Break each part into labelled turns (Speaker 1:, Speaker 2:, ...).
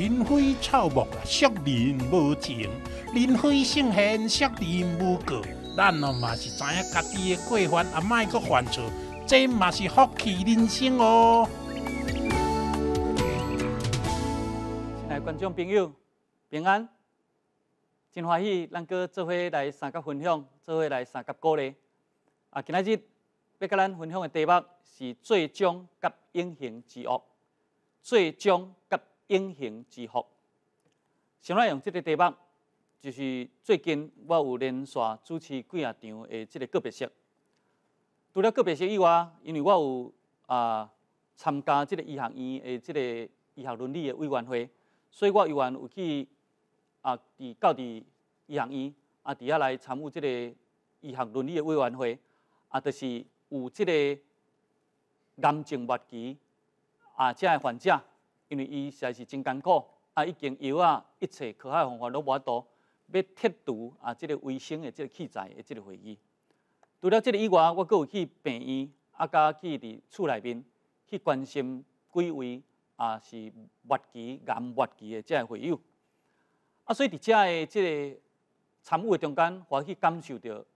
Speaker 1: 林非草木啊，惜命无情；林非圣贤，惜命无过。咱哦嘛是知影家己的过犯，啊，莫阁犯错，这嘛是福气人生哦。亲爱观众朋友，平安，真欢喜咱哥做伙来三甲分享，做伙来三甲鼓励。啊，今日要甲咱分享的题目是《最终甲英雄之恶》，最终甲。英雄之福。上来用即个题目，就是最近我有连续主持几啊场的即个个别式。除了个别式以外，因为我有啊参加即个医学院的即个医学伦理的委员会，所以我有愿有去啊，伫到伫医学院啊伫下来参与即个医学伦理的委员会，啊，就是有即个癌症晚期啊即个患者。因为伊实在是真艰苦，啊，已经药啊，一切可学方法都无法度要剔除啊，即个卫生的即个器材的即个会议。除了即个以外，我阁有去病院，啊，甲去伫厝内面去关心几位啊，是晚期癌晚期的即个会友。啊，所以伫遮的即个参与的中间，我去感受着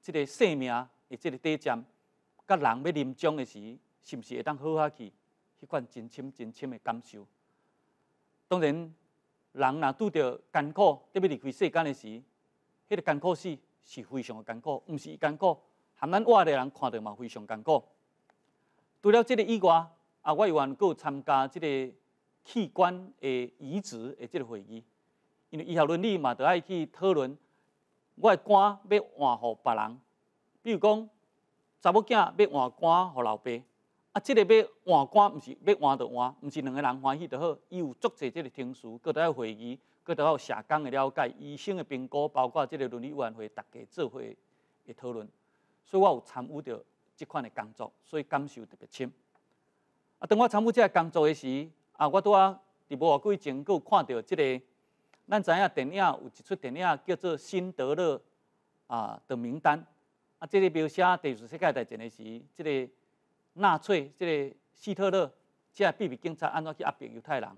Speaker 1: 即个生命，的即个短暂，甲人要临终的时，是毋是会当好下去？迄款真深真深的感受。当然，人若拄到艰苦，特要离开世间的时，迄个艰苦事是非常的艰苦，毋是艰苦，含咱活的人看着嘛非常艰苦。除了这个以外，啊，我有还有参加这个器官嘅移植的这个会议，因为医学伦理嘛，都要去讨论我的肝要换互别人，比如讲，查某囝要换肝互老爸。啊，即个要换肝，毋是要换着换，毋是两个人欢喜就好。伊有足侪即个听书，各块会议，各块有社工的了解，医生的评估，包括即个伦理委员会逐家做会的讨论。所以我有参与着即款的工作，所以感受特别深。啊，当我参与即个工作的时，啊，我拄啊，伫无偌以前，阁看到即个，咱知影电影有一出电影叫做《辛德勒》啊的名单。啊，即个描写第二次世界大战嘅是即个。纳粹即个希特勒，即个秘密警察安怎去压迫犹太人？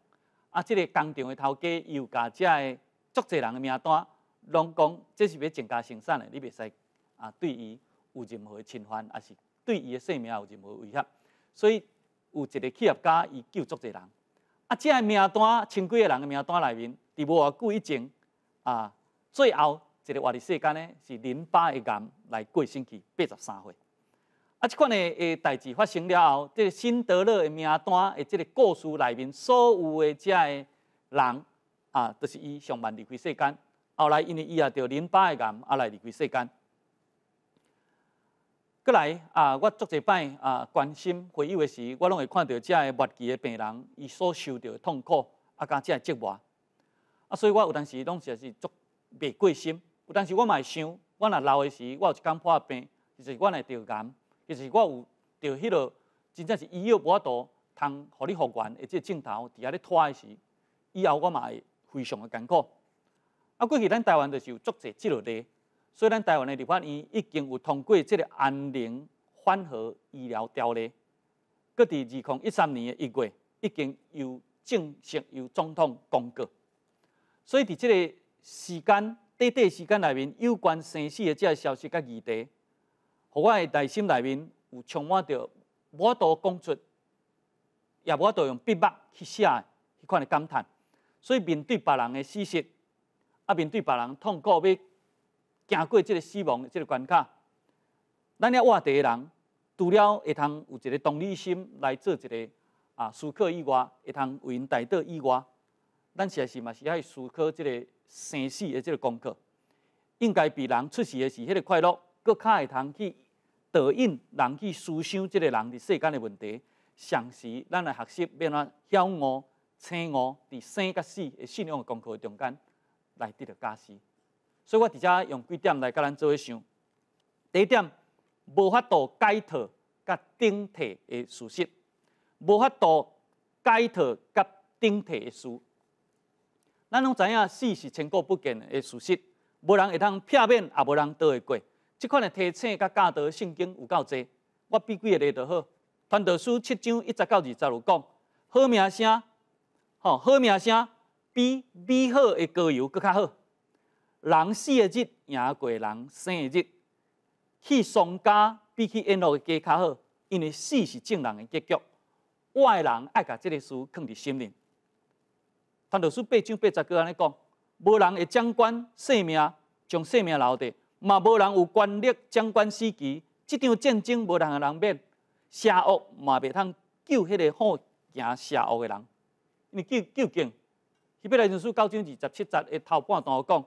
Speaker 1: 啊，即个工厂的头家又甲即个足侪人的名单，拢讲这是要增加生产的，你袂使啊，对伊有任何的侵犯，也是对伊的性命有任何威胁。所以有一个企业家，伊救足侪人。啊，即个名单，千几个人的名单内面，伫无偌久以前，啊，最后一个活伫世间呢，是零八一癌来过星期八十三岁。啊！即款的诶代志发生了后，即个辛德勒的名单，即个故事内面所有的遮个人啊，都是伊上万离开世间。后来因为伊也着淋巴癌，啊来离开世间。过来啊，我足一摆啊，关心、回忆时，我拢会看到遮个末期的病人，伊所受的痛苦啊，甲遮个折磨啊。所以我有当时拢是在是足未过心，有当时我嘛会想，我若老的时，我有一间破病，就是我来着癌。其实我有着迄个，真正是医药无法度通互你复原，即个镜头伫遐咧拖的时，以后我嘛会非常的艰苦。啊，过去咱台湾就是有足侪落例，所以咱台湾的立法院已经有通过即个安宁缓和医疗条例，搁伫二零一三年的一月，已经有正式由总统公告。所以伫即个时间短短时间内面，有关生死的即个消息甲议题。我的内心内面有充满着我都讲出，也我度用笔墨去写迄款的感叹。所以面对别人的事实，啊面对别人痛苦要走过即个死亡即个关卡，咱遐外地人除了会通有一个同理心来做一个啊思考以外，会通为因代祷以外，咱其实嘛是爱思考即个生死的即个功课，应该比人出世的时迄个快乐，佫较会通去。导引人去思想，即个人伫世间的问题，常时，咱来学习，变作晓悟、生悟，伫生甲死的信仰功课中间来得到加持。所以我伫遮用几点来甲咱做一想。第一点，无法度解脱甲顶替的舒适，无法度解脱甲顶替的事。咱拢知影，死是千古不减的舒适，无人会通片面，也无人倒会过。即款诶，提醒甲教导圣经有够侪，我比几个例就好。传道书七章一十到二十六讲，好名声，吼好名声比美好诶歌友搁较好。人死诶日赢过，人生诶日去丧家比起因落诶家较好，因为死是正人诶结局。我诶人爱甲即个事放伫心里。传道书八章八十句安尼讲，无人会将管性命，将性命留伫。嘛，无人有权力掌管死期。即场战争，无人个人免，邪恶，嘛未通救迄个好行邪恶的人。为究究竟，迄本《大藏经》九卷二十七集的头半段讲，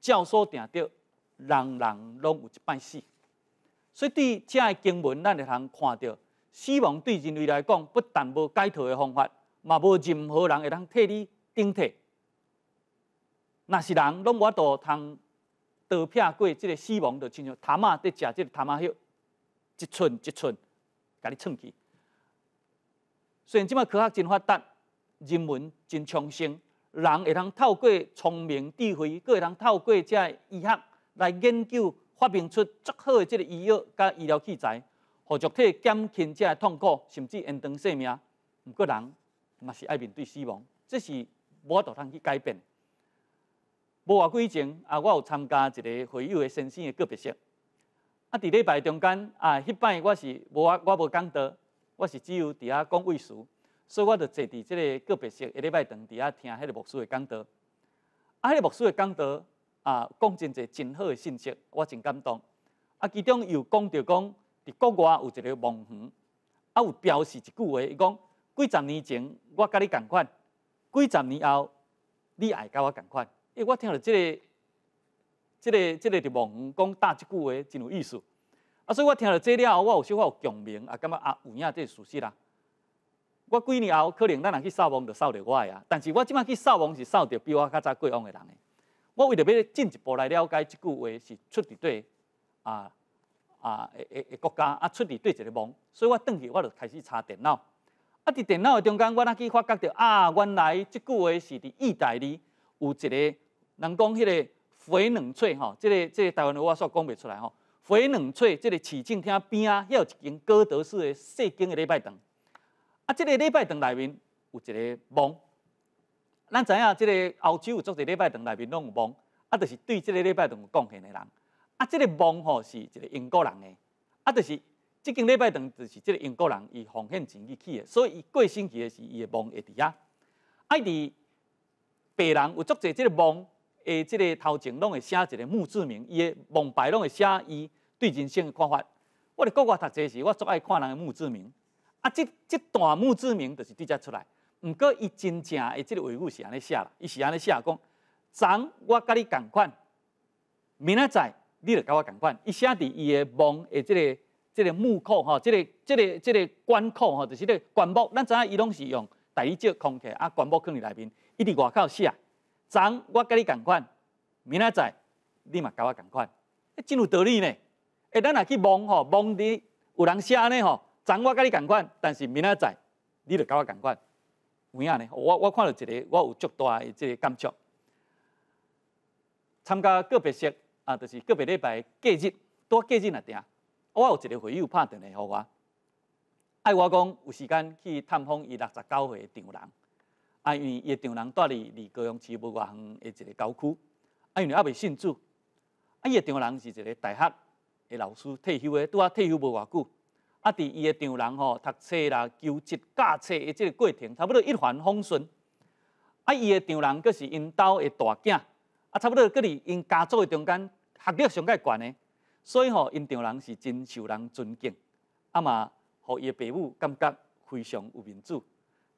Speaker 1: 教说定着，人人拢有一摆死。所以对遮的经文，咱会通看到，死亡对人类来讲，不但无解脱的方法，嘛无任何人会通替你顶替。若是人拢无法度通。刀劈过即个死亡，就亲像头仔伫食即个头仔药，一寸一寸，甲你撑起。虽然即卖科学真发达，人文真昌盛，人会通透过聪明智慧，佫会通透过遮个医学来研究，发明出足好的即个医药甲医疗器材，互集体减轻遮个痛苦，甚至延长性命。毋过人嘛是爱面对死亡，这是无法度通去改变。无偌归以前，啊，我有参加一个会友的先生的个别式。啊，伫礼拜中间，啊，迄摆我是无我我无讲道，我是只有伫遐讲卫语。所以我着坐伫即个个别式一礼拜长，伫遐听迄个牧师的讲道。啊，迄个牧师的讲道，啊，讲真侪真好的信息，我真感动。啊，其中又讲到讲伫国外有一个网红，啊，有表示一句话，伊讲几十年前我甲你共款，几十年后你爱甲我共款。诶，我听着即个、即个、即个伫梦，讲搭即句话真有意思。啊，所以我听到这了后，我有小可有共鸣啊，感觉啊有影，这个事实啊。我几年后可能咱若去扫墓，就扫着我啊，但是我即摆去扫墓是扫着比我较早过往的人。我为着要进一步来了解即句话是出自对啊啊诶诶国家啊出自对一个墓，所以我转去我就开始查电脑。啊，伫电脑的中间，我若去发觉到啊，原来即句话是伫意大利有一个。人讲迄个回两撮吼，即个即个台湾话煞讲袂出来吼。回两撮，即个市政厅边啊，遐有一间哥德式的小间礼拜堂。啊，即个礼拜堂内面有一个梦。咱知影，即个欧洲有足侪礼拜堂内面拢有梦，啊，就是对即个礼拜堂有贡献的人。啊，即个梦吼是一个英国人诶，啊，就是即间礼拜堂就是即个英国人伊奉献钱去起诶，所以伊过星期时伊的梦会伫遐。爱伫白人有足侪即个梦，诶，即个头前拢会写一个墓志铭，伊的墓牌拢会写伊对人生的看法。我伫国外读册时，我足爱看人的墓志铭。啊，即即段墓志铭就是对遮出来。毋过，伊真正诶，即个话物是安尼写啦，伊是安尼写讲：，昨我甲你共款，明仔载你著甲我共款。伊写伫伊的墓，诶，即个即个墓口吼，这个这个这个棺口吼，就是个棺木。咱知影伊拢是用大理石空起，啊，棺木放伫内面，伊伫外口写。昨我甲你共款，明仔载你嘛甲我共款，真有道理呢。哎，咱若去望吼，望伫有人写安尼吼，昨我甲你共款，但是明仔载你得甲我共款。有影呢，我我看到一个，我有足大的即个感触。参加个别式啊，就是个别礼拜假日多，假日来听。我有一个朋友拍电话给我，爱我讲有时间去探访伊六十九岁丈人。啊，伊个丈人住伫离高雄市无偌远的一个郊区，啊，因为阿未信主，啊，伊的丈人是一个大学的老师退休的，拄啊退休无偌久，啊，伫伊的丈人吼读册啦、求职、教册的即个过程，差不多一帆风顺。啊，伊的丈人阁是因兜的大囝，啊，差不多阁伫因家族的中间学历上较悬诶。所以吼，因丈人是真受人尊敬，啊嘛，互伊诶爸母感觉非常有面子。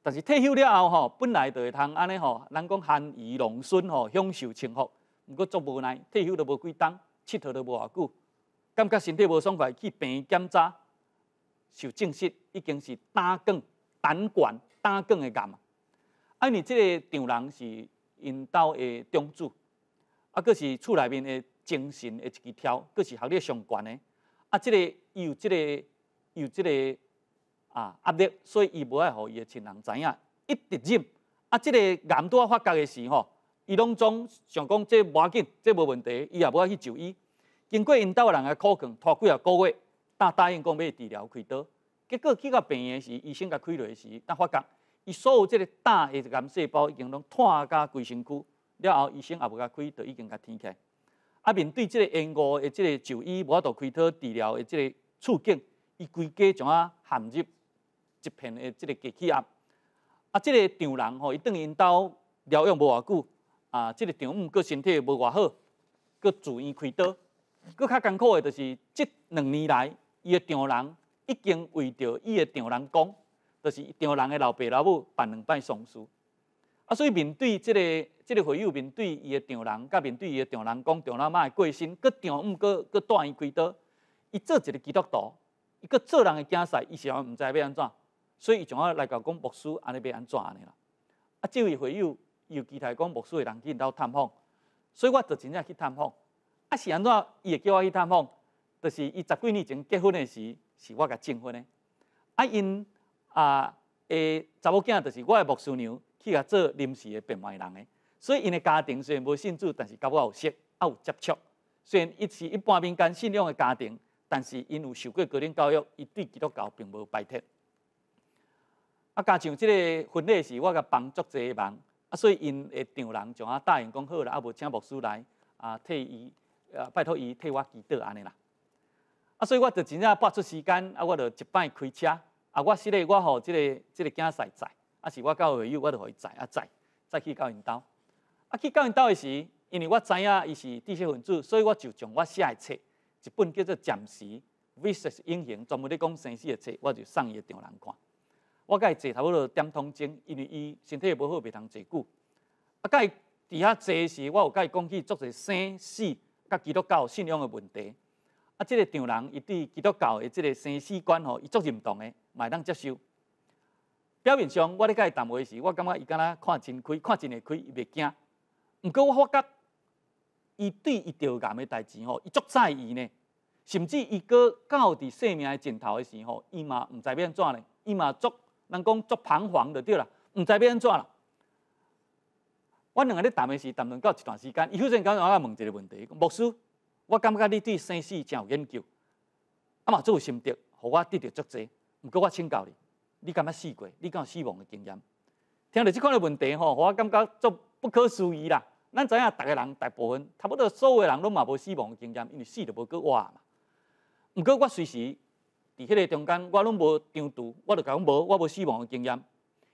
Speaker 1: 但是退休了后吼，本来就会通安尼吼，人讲含饴弄孙吼，享受清福。毋过足无奈，退休都无几冬，佚佗都无偌久，感觉身体无爽快，去病院检查，受证实已经是胆管胆管胆管的癌。啊，为即个丈人是因兜的长主，啊，佫是厝内面的精神的一条，佫是学历上悬的。啊，即个有即个有即个。啊，压力，所以伊无爱互伊个亲人知影，一直忍。啊，即个癌拄啊发觉个时吼，伊拢总想讲，这无要紧，这无问题，伊也无爱去就医。经过因兜人个苦劝，拖几啊个月，搭答应讲要治疗开刀。结果去到病院时，医生甲开落时，但发觉伊所有即个胆个癌细胞已经拢拓甲规身躯，了后医生也无甲开，就已经甲停起。啊，面对即个延误个即个就医无法度开刀治疗个即个处境，伊规家种啊陷入一片的即个机器鸭。啊！即个丈人吼，伊转因兜疗养无偌久，啊！即个丈母佫身体无偌好，佫住院开刀，佫较艰苦的，就是即两年来，伊的丈人已经为着伊的丈人讲，就是丈人的老爸老母办两摆丧事，啊！所以面对即个即个会友，面对伊的丈人，甲面对伊的丈人讲，丈人妈个过身，个丈母个个带伊开刀，伊做一个基督徒，伊个做人个囝婿，伊想毋知要安怎。所以伊从我来讲，讲牧师安尼要安怎安尼啦？啊，即位会友又期待讲牧师的人去兜探访，所以我就真正去探访。啊，是安怎？伊会叫我去探访，就是伊十几年前结婚诶时，是我甲证婚诶。啊，因啊，诶，查某囝就是我诶牧师娘，去甲做临时诶编外人诶。所以因诶家庭虽然无信主，但是甲我有识，啊有接触。虽然伊是一般民间信仰诶家庭，但是因有受过高等教育，伊对基督教并无排斥。啊，加上即个婚礼时，我甲帮助济忙，啊，所以因个丈人就啊答应讲好啦，啊，无请牧师来，啊，替伊，啊，拜托伊替我祈祷安尼啦。啊，所以我就真正拨出时间，啊，我就一摆开车，啊，我室内我吼即个即个囝婿载，啊，是我交好友，我就互伊载啊载，再去到因兜。啊，去到因兜时，因为我知影伊是知识分子，所以我就将我写个册，一本叫做《暂时 vs 英雄》，专门咧讲生死诶册，我就送伊诶丈人看。我佮伊坐差不多点通钟，因为伊身体无好，袂通坐久。啊，佮伊伫遐坐时，我有佮伊讲起作一个生死甲基督教信仰的问题。啊，即个丈人伊对基督教的即个生死观吼，伊足认同嘛会当接受。表面上我咧佮伊谈话时，我感觉伊敢若看真开，看真会开，伊袂惊。毋过我发觉伊对伊条癌个代志吼，伊足在意呢。甚至伊佮到伫性命诶尽头诶时吼，伊嘛毋知要安怎呢，伊嘛足。人讲足彷徨就对啦，毋知安怎啦。我两个咧谈的是谈论到一段时间，伊忽然间，我问一个问题：，牧师，我感觉你对生死真有研究，啊嘛足有心得，互我得到足侪。毋过我请教你，你感觉死过，你有死亡的经验？听到即款的问题吼，互我感觉足不可思议啦。咱知影，逐个人大部分差不多，所有的人拢嘛无死亡的经验，因为死就无去活嘛。毋过我随时。伫迄个中间，我拢无中毒，我就讲无，我无死亡的经验。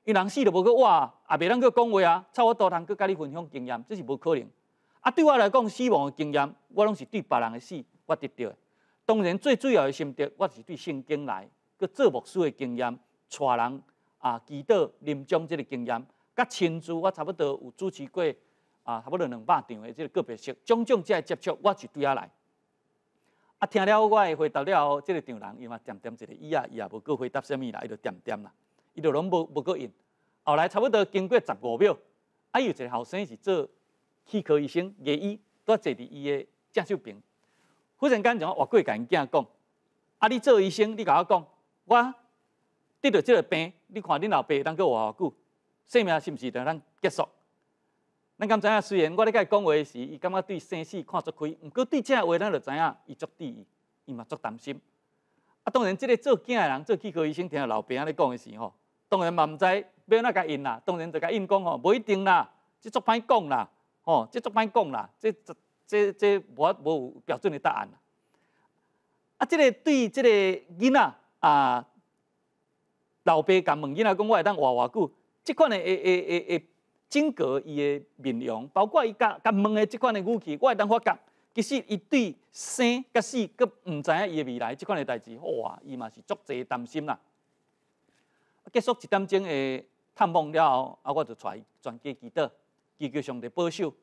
Speaker 1: 伊人死就无去话，也袂当去讲话啊，差我多通去甲你分享经验，这是无可能。啊，对我来讲，死亡的经验，我拢是对别人死，我得到。当然，最主要的心得，我是对圣经来，去做牧师的经验，带人啊，祈祷、临终即个经验，甲亲自我差不多有主持过啊，差不多两百场的即个个别式，种种个接触，我是对啊来。听了，我回答了后，即个病人伊嘛点点一个耳啊，伊也无够回答什物啦，伊就点点啦，伊就拢无无够应。后来差不多经过十五秒，啊，有一个后生是做气科医生，牙医，都坐伫伊的正手边。忽然间，我我过甲因囝讲，啊，你做医生，你甲我讲，我得着即个病，你看恁老爸等过偌久，生命是毋是等咱结束？咱敢知影，虽然我咧甲伊讲话时，伊感觉对生死看作开，毋过对这话咱就知影，伊足注意，伊嘛足担心。啊，当然，即个做囝仔人、做儿科医生，听老爸安咧讲的时吼，当然嘛毋知要哪甲应啦。当然就甲应讲吼，无一定啦，即足歹讲啦，吼，即足歹讲啦，即、即、即无无有标准的答案啦。啊，这个对即个囡仔啊，老爸甲问囡仔讲，我当活偌久？即款的诶诶诶诶。经过伊的面容，包括伊甲甲问个即款的武器，我会当发觉其实伊对生甲死佫毋知影伊的未来即款的代志，哇，伊嘛是足济担心啦。结束一点钟的探望了后，啊，我就带伊家祈祷，祈求上帝保守，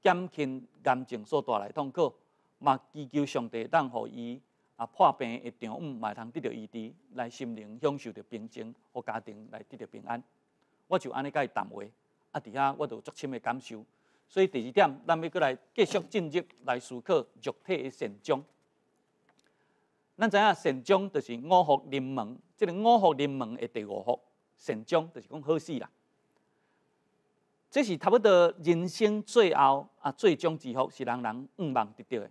Speaker 1: 减轻癌症所带来痛苦，嘛祈求上帝让伊啊破病个场面，嘛通得到医治，来心灵享受着平静，和家庭来得到平安。我就安尼甲伊谈话。啊！伫遐我有足深的感受，所以第二点，咱要阁来继续进入来思考肉体的成长。咱知影成长，就是五福临门，即个五福临门的第五福，成长就是讲好事啦。这是差不多人生最后啊，最终之福是人人毋望得到的。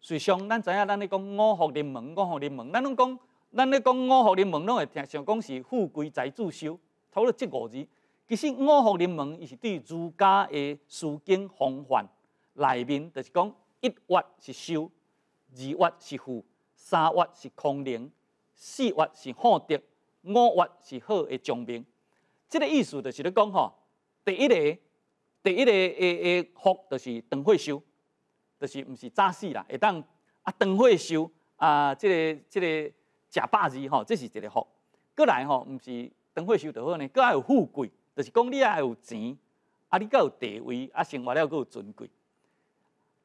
Speaker 1: 随常咱知影，咱咧讲五福临门，五福临门，咱拢讲，咱咧讲五福临门，拢会听想讲是富贵自修，差不多即五字。其实五福临门，伊是对儒家的诗经风范内面，就是讲一月是修，二月是富，三月是空灵，四月是好德，五月是好的长明”。即个意思就是你讲吼，第一个第一个的的福就是长岁寿，就是毋是早死啦，会当啊长岁寿啊，即个即个食百二吼，这是一个福。过来吼，毋是长岁寿就好呢，佫还有富贵。就是讲你啊，有钱，啊，你够有地位，啊，生活了够有尊贵。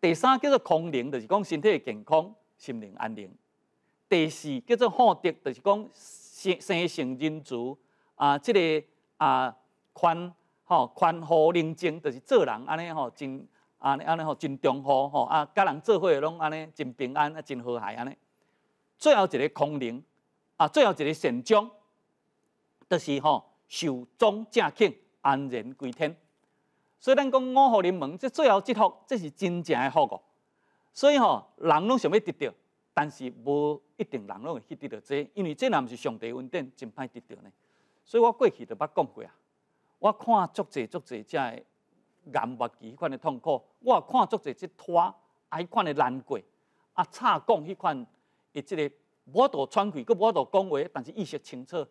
Speaker 1: 第三叫做空灵，就是讲身体健康，心灵安宁。第四叫做厚德，就是讲生生性仁慈啊，这个啊宽吼宽厚宁静，就是做人安尼吼，真安尼安尼吼，真忠厚吼啊，甲人做伙拢安尼真平安啊，真和谐安尼。最后一个空灵啊，最后一个善终，就是吼。受终正寝，安然归天。所以，咱讲五福临门，这最后一福，这是真正的福哦。所以，吼，人拢想要得到，但是无一定人拢会去得到这，因为这若毋是上帝恩典，真歹得到呢。所以我过去就捌讲过啊，我看足侪足侪遮样的眼目迄款的痛苦，我看足侪即拖爱款的难过，啊，吵讲迄款的即个无朵喘气，搁无朵讲话，但是意识清楚。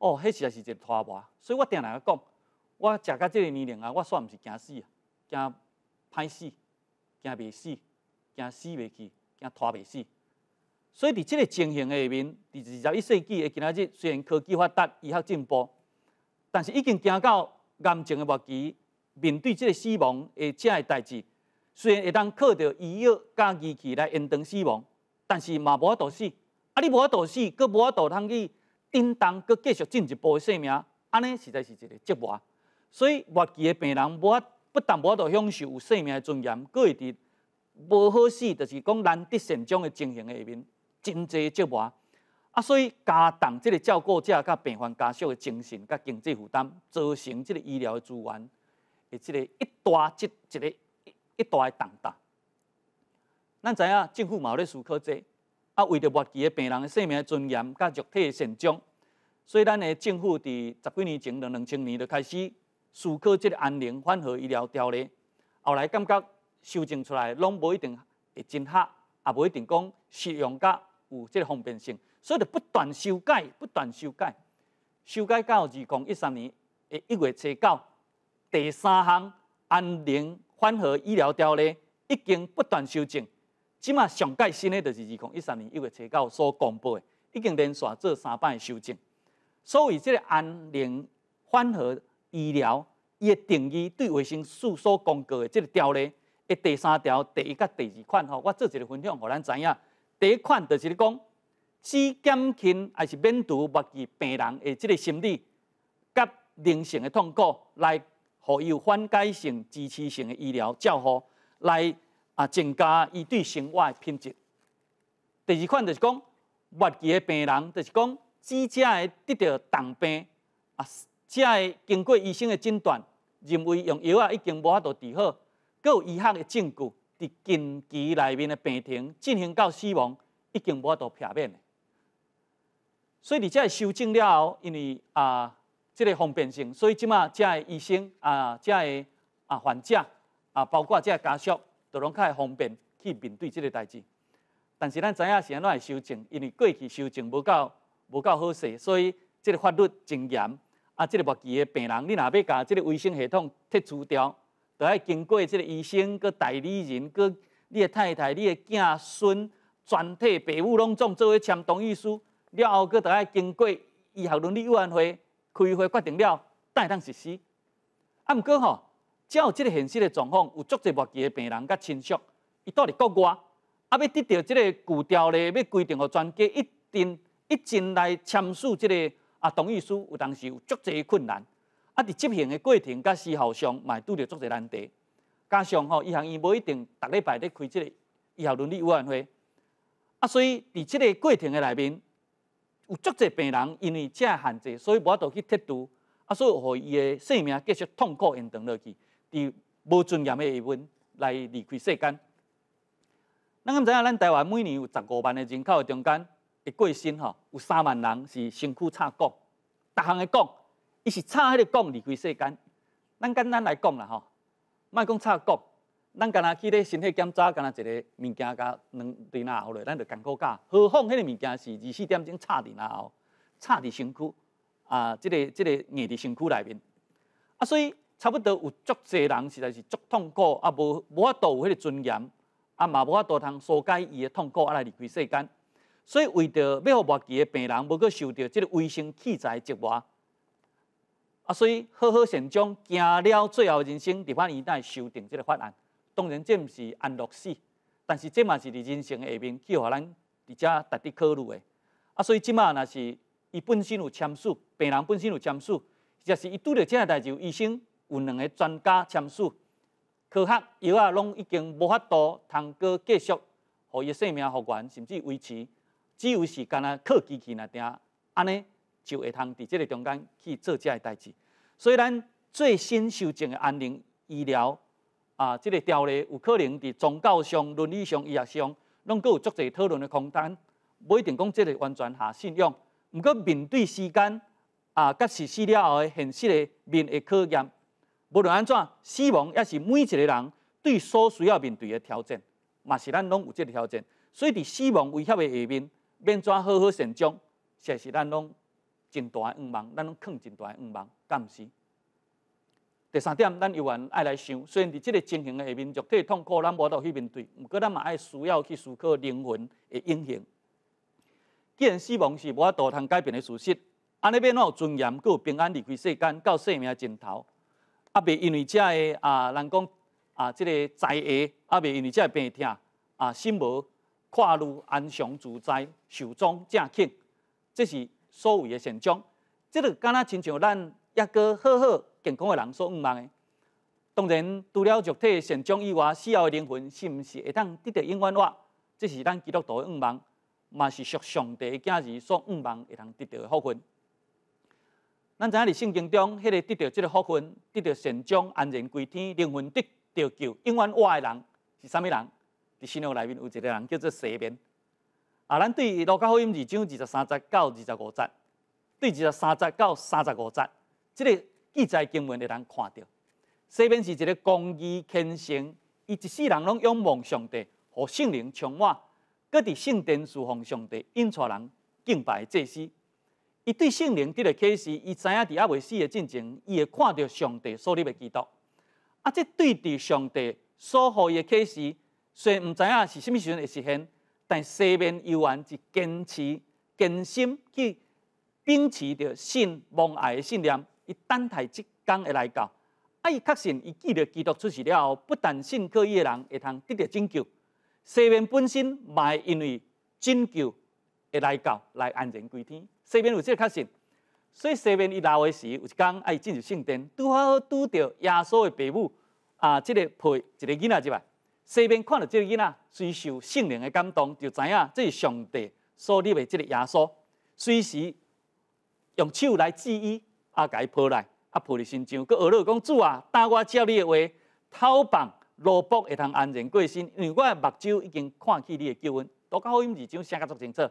Speaker 1: 哦，迄实在是一个拖磨，所以我定定咧讲，我食到即个年龄啊，我煞毋是惊死，惊歹死，惊袂死，惊死袂去，惊拖袂死。所以伫即个情形下面，伫二十一世纪的今仔日，虽然科技发达，医学进步，但是已经行到癌症的末期，面对即个死亡而切的代志，虽然会当靠着医药加仪器来延长死亡，但是嘛无法度死，啊你无法度死，佫无法度通去。叮当佫继续进一步的性命，安尼实在是一个折磨。所以晚期的病人，我不但无法度享受有性命的尊严，佫会伫无好势。就是讲难得善终的情形下面，真侪折磨。啊，所以加重即个照顾者佮病患家属的精神佮经济负担，造成即个医疗的资源的即个一大一一个一大的动荡。咱知影政府嘛有咧事可做。为着末期的病人生命尊严、甲肉体的成长，所以咱的政府在十几年前，两两千年就开始思考即个安宁缓和医疗条例。后来感觉修正出来，拢无一定会真确，也无一定讲适用，甲有即个方便性，所以就不断修改，不断修改，修改到二零一三年一月七九，第三项安宁缓和医疗条例已经不断修正。即嘛上届新诶，就是二零一三年一月七号所公布诶，已经连续做三摆修正。所以即个安宁缓和医疗伊诶定义对卫生署所公告诶即个条例诶第三条第一甲第二款吼，我做一个分享互咱知影。第一款就是咧讲，只减轻还是免除目前病人诶即个心理甲灵性诶痛苦，来互伊有缓解性支持性诶医疗照护来。啊，增加伊对生活诶品质。第二款就是讲，目前的病人，就是讲，只只的得着重病啊，只会经过医生诶诊断，认为用药啊已经无法度治好，佮有医学诶证据伫近期内面诶病情进行到死亡，已经无法度避免。所以，伫遮修正了后，因为啊，即个方便性，所以即马只个医生啊，只个啊患者啊，包括遮家属。就拢较会方便去面对即个代志，但是咱知影是安怎会修正，因为过去修正无够无够好势，所以即个法律真严。啊，即个目期的病人，你若要甲即个卫生系统剔除掉，都要经过即个医生、佮代理人、佮你的太太、你的囝孙全体父母拢总作为签同意书了后，佮都要经过医学伦理委员会开会决定了，才当实施。啊，毋过吼。照即个现实的状况，有足侪无治的病人甲亲属，伊到伫国外，啊，要得到即个旧条例，要规定互专家一定、一进来签署即个啊同意书，有当时有足侪困难，啊，伫执行的过程甲事后上，嘛拄着足侪难题。加上吼，医学院无一定，逐礼拜咧开即个医学伦理委员会，啊，所以伫即个过程的内面，有足侪病人因为遮限制，所以无法度去剔除，啊，所以互伊的性命继续痛苦延长落去。伫无尊严的下面来离开世间。咱敢知影？咱台湾每年有十五万的人口中间，一过生吼，有三万人是身躯插骨，逐项的骨，伊是插迄个骨离开世间。咱简单来讲啦吼，卖讲插骨，咱干那去咧身体检查，干那一个物件甲两伫哪下来，咱就艰苦甲何况迄个物件是二四点钟插伫哪哦，插伫身躯，啊，即个即个硬伫身躯内面，啊，所以。差不多有足侪人实在是足痛苦，啊无无法度有迄个尊严，啊嘛无法度通疏解伊诶痛苦啊来离开世间。所以为着要互活期诶病人无去受到即个卫生器材折磨，啊所以好好善终，惊了最后人生。伫八年代修订即个法案，当然这毋是安乐死，但是这嘛是伫人生下面去互咱伫遮值得考虑诶。啊所以即嘛若是伊本身有签署，病人本身有签署，者是伊拄着即个代志，有医生。有两个专家签署，科学药啊，拢已经无法度通过继续予伊生命复原，甚至维持，只有是干呐靠机器呾定安尼，就会通伫即个中间去做遮个代志。所以咱最新修正个安宁医疗啊，即个条例有可能伫宗教上、伦理上、医学上，拢阁有足侪讨论个空间，无一定讲即个完全下信用。毋过面对时间啊，甲实施了后个现实个面个考验。无论安怎，死亡也是每一个人对所需要面对的挑战，嘛是咱拢有即个挑战。所以伫死亡威胁的下面，变怎好好成长，实是咱拢真大诶愿望，咱拢藏真大诶愿望，敢毋是？第三点，咱有缘爱来想，虽然伫即个情形下面，肉体痛苦咱无法度去面对，毋过咱嘛爱需要去思考灵魂诶影响。既然死亡是无法度通改变的事实，安尼变怎有尊严，佮有平安离开世间，到生命尽头？啊，袂因为遮个啊，人讲啊，即个灾厄，啊，袂因为遮个病痛，啊，心无跨入安详自在，受终正寝，这是所谓的成长。即个敢若亲像咱一过好好健康的人所毋望的。当然，除了肉体成长以外，死后灵魂是毋是会当得到永远活，这是咱基督徒的愿望，嘛是属上帝今日所愿望会当得到的福分。咱知影伫圣经中，迄个得到这个福分、得到神奖、安然归天、灵魂得到救、永远活的人是啥物人？伫新经内面有一个人叫做西面。啊，咱对路加福音二章二十三节到二十五节，对二十三节到三十五节，即个记载经文的人看到，西面是一个公义虔诚，伊一世人拢仰望上帝，互圣灵充满，搁伫圣殿侍奉上帝，引出人敬拜祭司。伊对圣灵得咧启示，伊知影伫阿未死诶进前，伊会看到上帝所立的基督。啊，即对伫上帝所伊诶启示，虽毋知影是啥物时阵会实现，但西面犹原就坚持、坚辛去秉持着信、望、爱的信念，伊等待即工会来到。啊，伊确信伊记得基督出世了后，不但信靠伊诶人会通得到拯救，西面本身嘛会因为拯救会来到，来安然归天。西边有即个确信，所以西边伊老的时有一工爱进入圣殿，拄好拄到耶稣的父母啊，这个陪一个囡仔，入来。西边看到即个囡仔，深受圣灵的感动，就知影这是上帝所立的即个耶稣，随时用手来指伊，啊，甲伊抱来，啊，抱伫身上。哥，俄罗讲主啊，当我照你的话，偷棒、罗卜会通安然过身，因为我诶目睭已经看起你诶救恩，多较好，用二怎写甲足政策？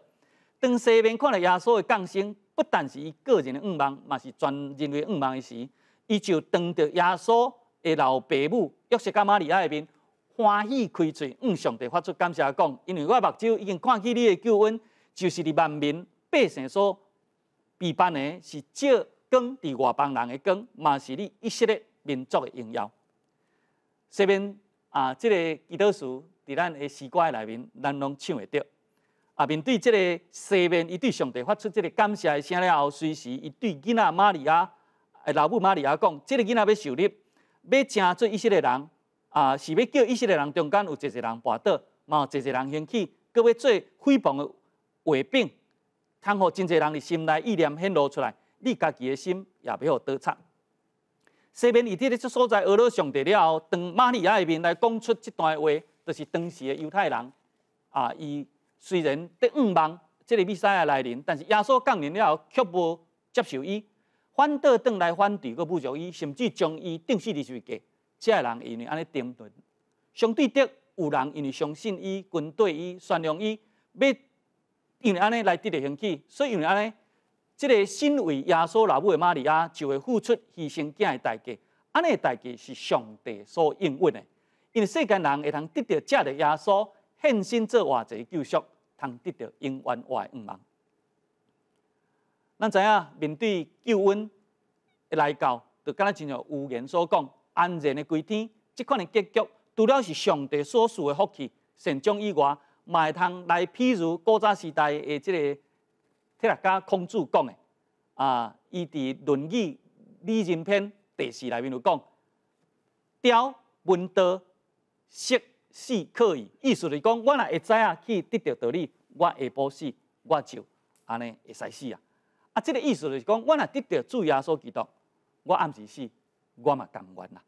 Speaker 1: 当西边看到耶稣的降生，不但是伊个人的恩望，嘛是全人类恩望的时，伊就当着耶稣的老爸母约瑟伽玛利亚内面欢喜开嘴，向上帝发出感谢讲：，因为我目睭已经看见你的救恩，就是伫万民百姓所被办的，是照光伫外邦人的光，嘛是你一色列民族的荣耀。西边啊，这个祈祷书伫咱的诗歌内面，咱拢唱会到。啊！面对即个西面，伊对上帝发出即个感谢声了后，随时伊对囡仔玛利亚，诶，老母玛利亚讲：，即个囡仔要受力，要成做一些的人，啊，是要叫一些的人中间有一个人跋倒，嘛，一个人兴起，够要做诽谤的画饼，通互真侪人的心内意念显露出来，你家己的心也袂好得擦。西面伊伫咧即所在俄罗上帝了后，当玛利亚的面来讲出即段话，就是当时的犹太人，啊，伊。虽然得五万，这个比赛也来临，但是耶稣降临了后却无接受伊，反倒倒来反对，阁侮辱伊，甚至将伊定死的罪过。这人因为安尼停顿，相对的有人因为相信伊、军队伊、宣扬伊，要因为安尼来得到兴起，所以因为安尼，这个身为耶稣老母的玛利亚就会付出牺牲囝的代价，安尼的代价是上帝所应允的，因为世间人会通得到这的耶稣。献身做偌济救赎，通得到永远活的恩望。咱知影面对救恩的来到，就敢若真像有言所讲，安然的归天，即款的结局，除了是上帝所赐的福气、善终以外，嘛会通来譬如古早时代的即个铁达加孔子讲的，啊，伊伫《论语》礼仁篇第四内面有讲，雕文德色。死可以，意思是讲，我若会知影去得到道理，我下晡死我就安尼会使死啊。啊，即个意思就是讲，我若得到主耶稣基督，我暗时死，我嘛甘愿啦。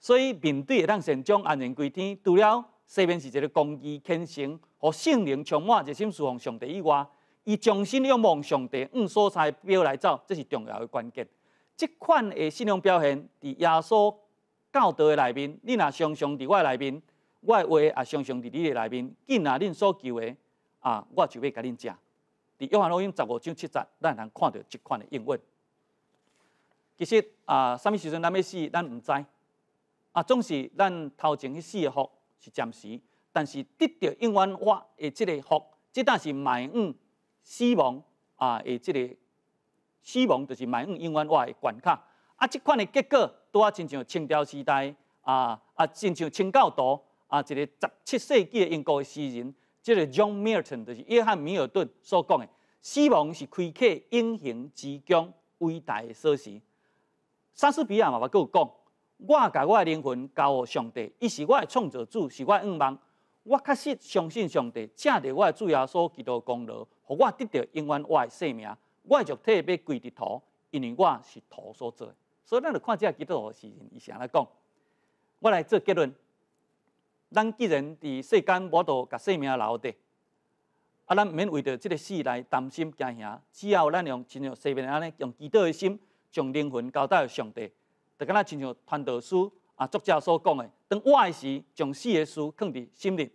Speaker 1: 所以面对诶人神将安然归天，除了西面是一个公义虔诚，和圣灵充满一心侍奉上帝以外，伊重新要望上帝按所差表来走，即是重要的关键。即款的信仰表现，伫耶稣教导的内面，你若常常伫我内面。我话也常常伫你的内面，既然恁所求的啊，我就要甲恁食。伫《约翰福音》十五章七十，咱通看到即款的英文。其实啊，啥物时阵咱要死，咱毋知。啊，总是咱头前去死个福是暂时，但是得到永远我的即个福，即搭是埋怨死亡啊，的即个死亡就是埋怨永远我的关卡。啊，即款的结果拄啊亲像清朝时代啊啊，亲像清教徒。啊，一个十七世纪英国的诗人，即个 John Milton，就是约翰·米尔顿所讲的，死亡是开启英雄之光伟大的钥匙。莎士比亚嘛，我佫有讲，我甲我的灵魂交予上帝，伊是我的创造主，是我的愿望。我确实相信上帝，正伫我主耶稣基督的功劳，互我得到永远我的生命。我肉体要归伫土，因为我是土所做。所以，咱就看即个基督的诗人伊安来讲，我来做结论。咱既然伫世间，我都甲性命留底，啊，咱毋免为着即个死来担心惊吓。只要咱用亲像西面安尼用祈祷的心，将灵魂交代上帝，就敢若亲像《传道书》啊，作者所讲的，当活诶时，将死诶事放伫心里，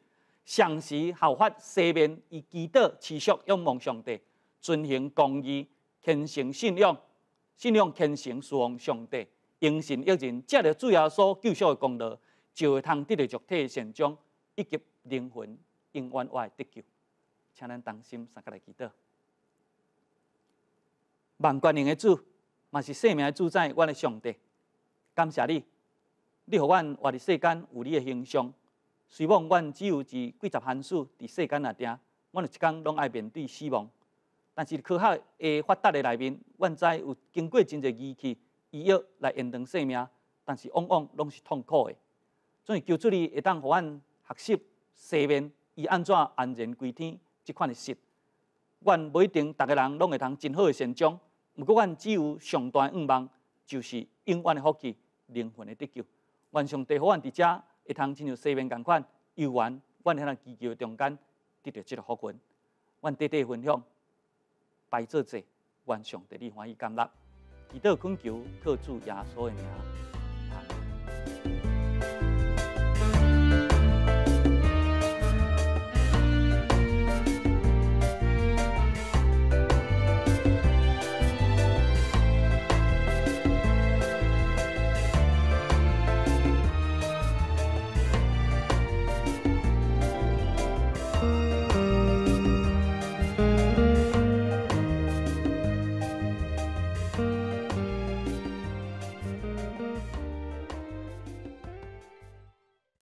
Speaker 1: 常时效法西面以祈祷持续仰望上帝，遵行公义，虔诚信仰，信仰虔诚侍奉上帝，用神一人，接着主要所救赎诶功劳。就会通得到肉体的成长，以及灵魂永远的得救，请咱当心，三格来祈祷。万观灵的主嘛是生命主宰，我的上帝，感谢你，你互阮活伫世间有你的形象。虽讲阮只有二几十寒暑伫世间内定，阮每一工拢爱面对死亡。但是科学会发达的内面，阮知有经过真济仪器、医药来延长生命，但是往往拢是痛苦的。所以，求主你会当互阮学习西面伊安怎安然归天即款的事，阮不一定，大人拢会当真好诶成长。不过，阮只有上端愿望，就是永远诶福气、灵魂诶得救。愿上帝好，阮伫遮会当亲像西面共款，有缘，阮会能祈求中间得到即个福分。阮短短分享，拜做者，愿上帝你欢喜感恩，祈祷恳求靠主耶稣诶名。